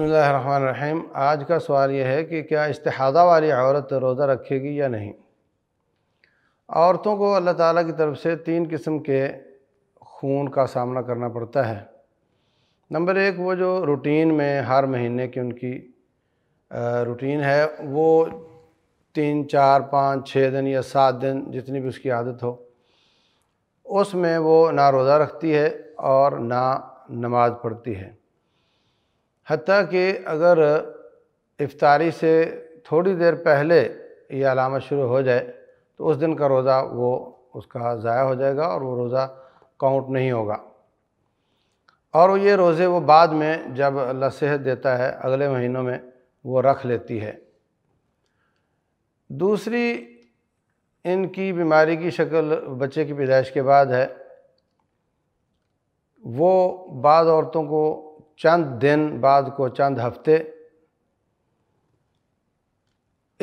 बसमीम आज का सवाल यह है कि क्या इस्तेहादा वाली औरत रोज़ा रखेगी या नहीं औरतों को अल्लाह ताला की तरफ से तीन किस्म के खून का सामना करना पड़ता है नंबर एक वो जो रूटीन में हर महीने की उनकी रूटीन है वो तीन चार पाँच छः दिन या सात दिन जितनी भी उसकी आदत हो उसमें वो ना रोज़ा रखती है और ना नमाज़ पढ़ती है हती कि अगर इफ्तारी से थोड़ी देर पहले ये अलामत शुरू हो जाए तो उस दिन का रोज़ा वो उसका ज़ाया हो जाएगा और वो रोज़ा काउंट नहीं होगा और ये रोज़े वो बाद में जब अल्लाह सेहत देता है अगले महीनों में वो रख लेती है दूसरी इनकी बीमारी की शक्ल बच्चे की पैदाइश के बाद है वो बाद औरतों को चंद दिन बाद को चंद हफ्ते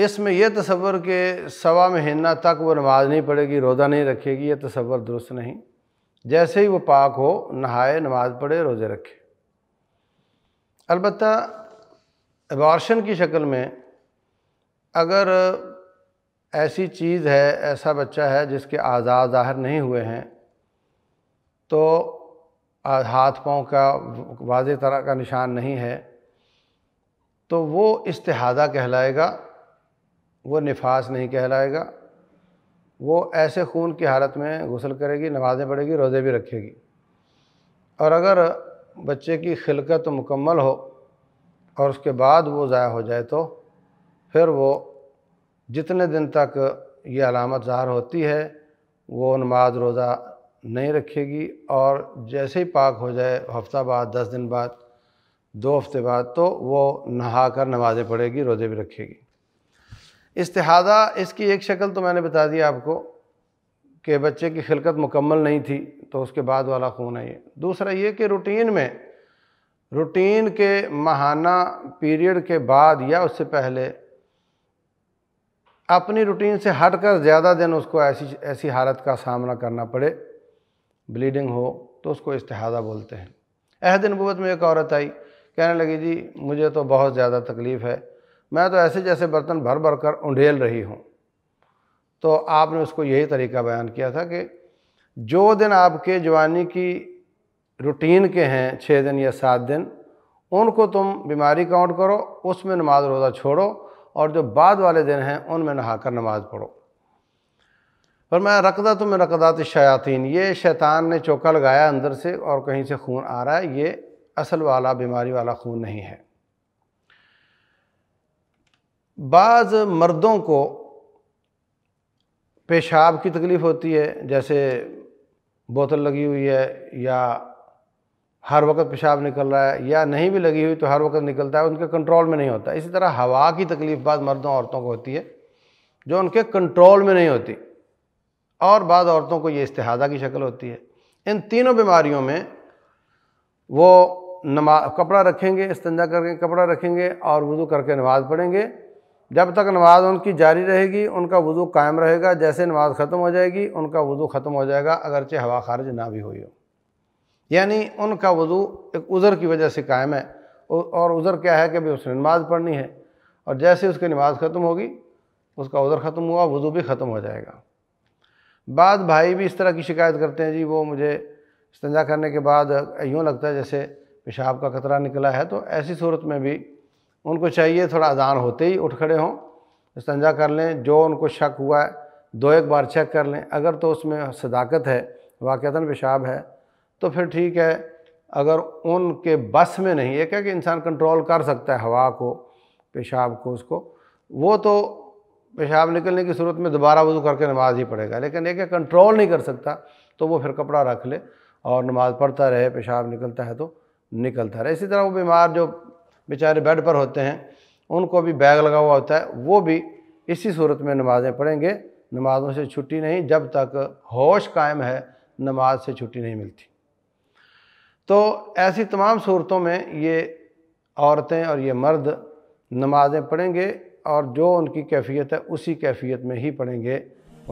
इसमें यह तस्वर के सवा महीना तक वो नमाज़ नहीं पढ़ेगी रोज़ा नहीं रखेगी ये तस्वर दुरुस्त नहीं जैसे ही वो पाक हो नहाए नमाज़ पढ़े रोज़े रखे अलबत् एबार्शन की शक्ल में अगर ऐसी चीज़ है ऐसा बच्चा है जिसके आज़ाद ज़ाहिर नहीं हुए हैं तो हाथ पाँव का वाज तरह का निशान नहीं है तो वो इस्तेहादा कहलाएगा वो निफास नहीं कहलाएगा वो ऐसे खून की हालत में गसल करेगी नमाज़ें पड़ेगी रोज़े भी रखेगी और अगर बच्चे की खिलकत मुकम्मल हो और उसके बाद वो ज़ाया हो जाए तो फिर वो जितने दिन तक ये अलामत ज़ाहर होती है वो नमाज रोज़ा नहीं रखेगी और जैसे ही पाक हो जाए हफ्ता बाद दस दिन बाद दो हफ्ते बाद तो वो नहा कर नमाज़ें पढ़ेगी रोज़े भी रखेगी इस्तेहादा इसकी एक शक्ल तो मैंने बता दी आपको कि बच्चे की खिलकत मुकम्मल नहीं थी तो उसके बाद वाला खून है ये दूसरा ये कि रूटीन में रूटीन के महाना पीरियड के बाद या उससे पहले अपनी रूटीन से हटकर ज़्यादा दिन उसको ऐसी ऐसी हालत का सामना करना पड़े ब्लीडिंग हो तो उसको इस्तेहादा बोलते हैं अहद नबूत में एक औरत आई कहने लगी जी मुझे तो बहुत ज़्यादा तकलीफ़ है मैं तो ऐसे जैसे बर्तन भर भर कर उंडेल रही हूँ तो आपने उसको यही तरीका बयान किया था कि जो दिन आपके जवानी की रूटीन के हैं छः दिन या सात दिन उनको तुम बीमारी काउंट करो उसमें नमाज रोज़ा छोड़ो और जो बाद वाले दिन हैं उनमें नहाकर नमाज़ पढ़ो पर मैं रखदा तो मैं तो शयातीन ये शैतान ने चौका लगाया अंदर से और कहीं से खून आ रहा है ये असल वाला बीमारी वाला खून नहीं है बाज़ मर्दों को पेशाब की तकलीफ़ होती है जैसे बोतल लगी हुई है या हर वक्त पेशाब निकल रहा है या नहीं भी लगी हुई तो हर वक्त निकलता है उनके कंट्रोल में नहीं होता इसी तरह हवा की तकलीफ़ बाद मर्दों औरतों को होती है जो उनके कंट्रोल में नहीं होती और बाद औरतों को ये इस्तेहादा की शक्ल होती है इन तीनों बीमारियों में वो नमा कपड़ा रखेंगे इस्तंजा करके कपड़ा रखेंगे और वज़ू करके नमाज़ पढ़ेंगे जब तक नमाज़ उनकी जारी रहेगी उनका वज़ू कायम रहेगा जैसे नमाज ख़त्म हो जाएगी उनका वज़ू ख़त्म हो जाएगा अगरचे हवा खारिज ना भी हुई हो यानी उनका वज़ू एक उज़र की वजह से कायम है और उज़र क्या है कि भाई उसने नमाज़ पढ़नी है और जैसे उसकी नमाज ख़त्म होगी उसका उज़र ख़त्म हुआ वज़ू भी ख़त्म हो जाएगा बाद भाई भी इस तरह की शिकायत करते हैं जी वो मुझे इस्तंजा करने के बाद यूँ लगता है जैसे पेशाब का कतरा निकला है तो ऐसी सूरत में भी उनको चाहिए थोड़ा अजान होते ही उठ खड़े हों इस्तंजा कर लें जो उनको शक हुआ है दो एक बार चेक कर लें अगर तो उसमें सदाकत है वाक़ता पेशाब है तो फिर ठीक है अगर उनके बस में नहीं है क्या कि इंसान कंट्रोल कर सकता है हवा को पेशाब को उसको वो तो पेशाब निकलने की सूरत में दोबारा वजू करके नमाज ही पढ़ेगा लेकिन एक कंट्रोल नहीं कर सकता तो वो फिर कपड़ा रख ले और नमाज़ पढ़ता रहे पेशाब निकलता है तो निकलता रहे इसी तरह वो बीमार जो बेचारे बेड पर होते हैं उनको भी बैग लगा हुआ होता है वो भी इसी सूरत में नमाज़ें पढ़ेंगे नमाज़ों से छुट्टी नहीं जब तक होश कायम है नमाज से छुट्टी नहीं मिलती तो ऐसी तमाम सूरतों में ये औरतें और ये मर्द नमाज़ें पढ़ेंगे और जो उनकी कैफियत है उसी कैफियत में ही पढ़ेंगे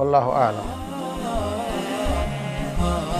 आलम